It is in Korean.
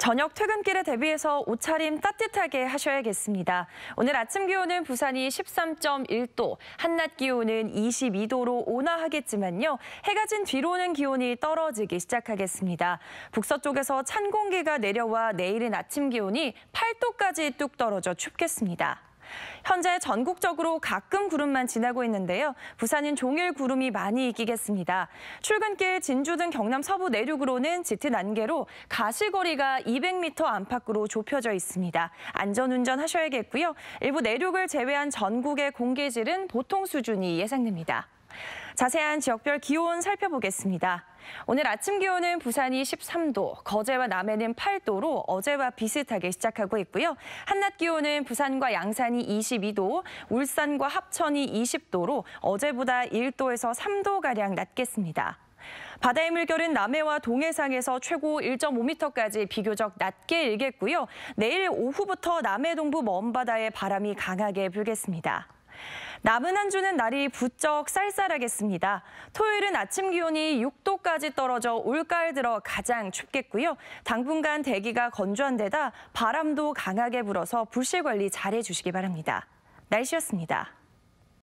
저녁 퇴근길에 대비해서 옷차림 따뜻하게 하셔야겠습니다. 오늘 아침 기온은 부산이 13.1도, 한낮 기온은 22도로 온화하겠지만요. 해가 진 뒤로는 기온이 떨어지기 시작하겠습니다. 북서쪽에서 찬 공기가 내려와 내일은 아침 기온이 8도까지 뚝 떨어져 춥겠습니다. 현재 전국적으로 가끔 구름만 지나고 있는데요. 부산은 종일 구름이 많이 이기겠습니다. 출근길 진주 등 경남 서부 내륙으로는 짙은 안개로 가시거리가 200m 안팎으로 좁혀져 있습니다. 안전운전 하셔야겠고요. 일부 내륙을 제외한 전국의 공기질은 보통 수준이 예상됩니다. 자세한 지역별 기온 살펴보겠습니다. 오늘 아침 기온은 부산이 13도, 거제와 남해는 8도로 어제와 비슷하게 시작하고 있고요. 한낮 기온은 부산과 양산이 22도, 울산과 합천이 20도로 어제보다 1도에서 3도가량 낮겠습니다. 바다의 물결은 남해와 동해상에서 최고 1.5m까지 비교적 낮게 일겠고요. 내일 오후부터 남해 동부 먼바다에 바람이 강하게 불겠습니다. 남은 한 주는 날이 부쩍 쌀쌀하겠습니다. 토요일은 아침 기온이 6도까지 떨어져 올가을 들어 가장 춥겠고요. 당분간 대기가 건조한 데다 바람도 강하게 불어서 불실 관리 잘해주시기 바랍니다. 날씨였습니다.